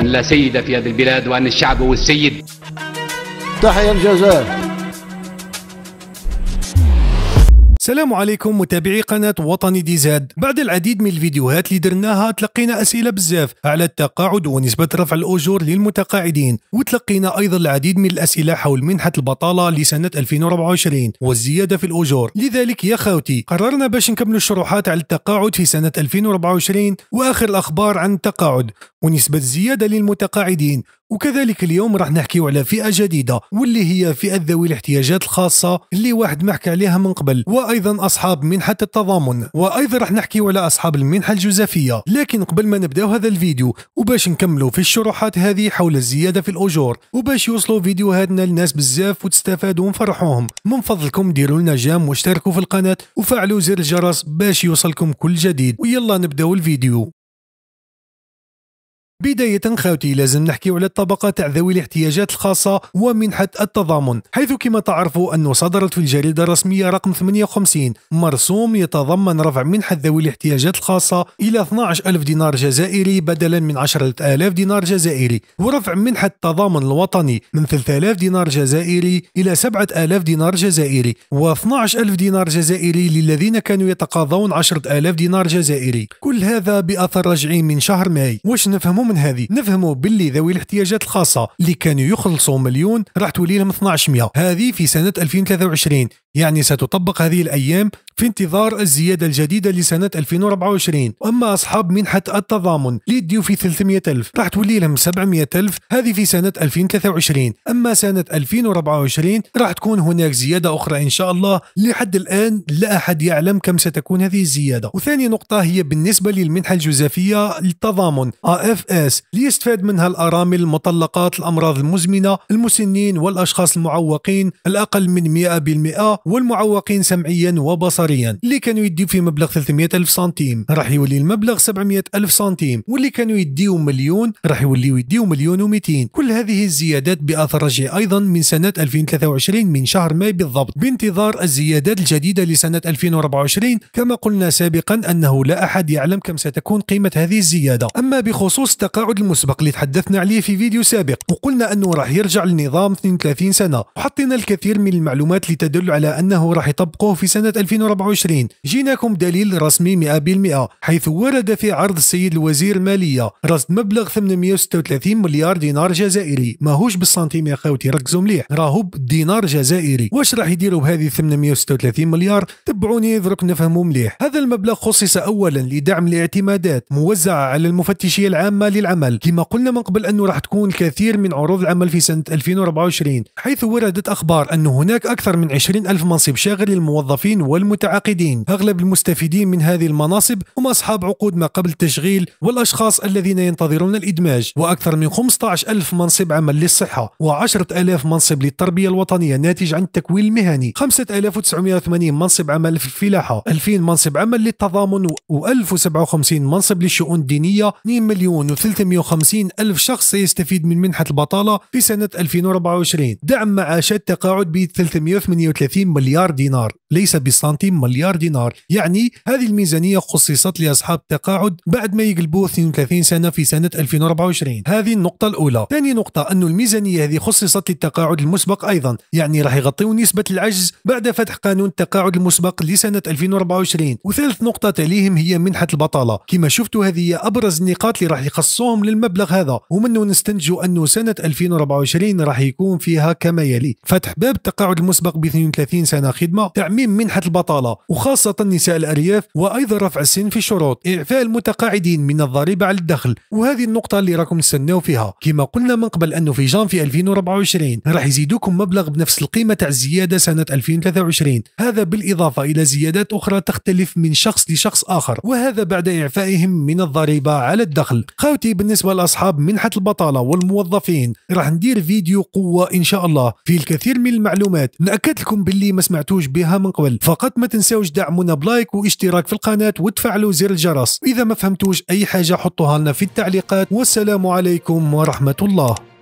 أن لا سيد في هذه البلاد وأن الشعب هو السيد تحيا الجزائر السلام عليكم متابعي قناة وطني دي زاد بعد العديد من الفيديوهات اللي درناها تلقينا أسئلة بزاف على التقاعد ونسبة رفع الأجور للمتقاعدين وتلقينا أيضا العديد من الأسئلة حول منحة البطالة لسنة 2024 والزيادة في الأجور لذلك يا خاوتي قررنا باش نكمل الشروحات على التقاعد في سنة 2024 وآخر الأخبار عن التقاعد ونسبة الزيادة للمتقاعدين وكذلك اليوم راح نحكيو على فئه جديده واللي هي فئه ذوي الاحتياجات الخاصه اللي واحد ما حكى عليها من قبل وايضا اصحاب منحه التضامن وايضا راح نحكيو على اصحاب المنحه الجزافيه لكن قبل ما نبداو هذا الفيديو وباش نكملوا في الشروحات هذه حول الزياده في الاجور وباش يوصلوا فيديوهاتنا للناس بزاف وتستفادوا ونفرحوهم من فضلكم ديروا لنا جام واشتركوا في القناه وفعلوا زر الجرس باش يوصلكم كل جديد ويلا نبداو الفيديو بداية خاوتي لازم نحكيو على الطبقة تاع ذوي الاحتياجات الخاصة ومنحة التضامن حيث كما تعرفوا أنه صدرت في الجريدة الرسمية رقم 58 مرسوم يتضمن رفع منحة ذوي الاحتياجات الخاصة إلى 12 ألف دينار جزائري بدلا من 10000 دينار جزائري ورفع منحة التضامن الوطني من 3000 دينار جزائري إلى 7000 دينار جزائري و12 ألف دينار جزائري للذين كانوا يتقاضون 10000 دينار جزائري كل هذا بأثر رجعي من شهر ماي واش نفهمه من هذه نفهموا باللي ذوي الاحتياجات الخاصه اللي كانوا يخلصوا مليون راح تولي لهم 1200 هذه في سنه 2023 يعني ستطبق هذه الأيام في انتظار الزيادة الجديدة لسنة 2024 وأما أصحاب منحة التضامن ليديو في 300 ألف راح تولي لهم 700 ألف هذه في سنة 2023 أما سنة 2024 راح تكون هناك زيادة أخرى إن شاء الله لحد الآن لا أحد يعلم كم ستكون هذه الزيادة وثاني نقطة هي بالنسبة للمنحة الجزافية للتضامن AFS ليستفاد منها الأرامل المطلقات الأمراض المزمنة المسنين والأشخاص المعوقين الأقل من 100% والمعوقين سمعيا وبصريا اللي كانوا يديو في مبلغ 300 ألف سنتيم راح يولي المبلغ 700 ألف سنتيم واللي كانوا يديو مليون راح يوليو يديو مليون و200 كل هذه الزيادات بأثر رجعي أيضا من سنة 2023 من شهر ماي بالضبط بانتظار الزيادات الجديدة لسنة 2024 كما قلنا سابقا أنه لا أحد يعلم كم ستكون قيمة هذه الزيادة أما بخصوص التقاعد المسبق اللي تحدثنا عليه في فيديو سابق وقلنا أنه راح يرجع لنظام 32 سنة وحطينا الكثير من المعلومات لتدل على أنه راح يطبقوه في سنة 2024 جيناكم دليل رسمي 100% حيث ورد في عرض السيد الوزير المالية رصد مبلغ 836 مليار دينار جزائري ماهوش بالسنتيم يا خاوتي ركزوا مليح راهو دينار جزائري واش راح يديروا بهذه 836 مليار تبعوني درك نفهموا مليح هذا المبلغ خصص أولا لدعم الاعتمادات موزعة على المفتشية العامة للعمل كما قلنا من قبل أنه راح تكون الكثير من عروض العمل في سنة 2024 حيث وردت أخبار أن هناك أكثر من 20 ألف منصب شاغر للموظفين والمتعاقدين أغلب المستفيدين من هذه المناصب هم أصحاب عقود ما قبل التشغيل والأشخاص الذين ينتظرون الإدماج وأكثر من 15 ألف منصب عمل للصحة و10 ألاف منصب للتربية الوطنية ناتج عن التكوين المهني 5980 منصب عمل في الفلاحة 2000 منصب عمل للتضامن و1057 منصب للشؤون الدينية 2 مليون و350 ألف شخص سيستفيد من منحة البطالة في سنة 2024 دعم معاشات تقاعد ب 338 مليار دينار ليس بسنتيم مليار دينار يعني هذه الميزانية خصصت لأصحاب التقاعد بعد ما يقلبوا 32 سنة في سنة 2024 هذه النقطة الأولى ثاني نقطة أن الميزانية هذه خصصت للتقاعد المسبق أيضا يعني راح يغطيوا نسبة العجز بعد فتح قانون التقاعد المسبق لسنة 2024 وثالث نقطة تليهم هي منحة البطالة كما شفتوا هذه هي أبرز النقاط اللي راح يخصوهم للمبلغ هذا ومنه نستنتجوا أنه سنة 2024 راح يكون فيها كما يلي فتح باب التقاعد المسبق ب 32 سنة خدمة تعميم تقليل منحة البطالة وخاصة نساء الأرياف وأيضا رفع السن في الشروط إعفاء المتقاعدين من الضريبة على الدخل وهذه النقطة اللي راكم تستناو فيها كما قلنا من قبل أنه في جان في 2024 راح يزيدوكم مبلغ بنفس القيمة تاع الزيادة سنة 2023 هذا بالإضافة إلى زيادات أخرى تختلف من شخص لشخص آخر وهذا بعد إعفائهم من الضريبة على الدخل خاوتي بالنسبة لأصحاب منحة البطالة والموظفين راح ندير فيديو قوة إن شاء الله فيه الكثير من المعلومات نأكد لكم باللي ما سمعتوش بها من قبل فقط ما تنساوش دعمونا بلايك واشتراك في القناه وتفعلوا زر الجرس اذا ما فهمتوش اي حاجه حطوها لنا في التعليقات والسلام عليكم ورحمه الله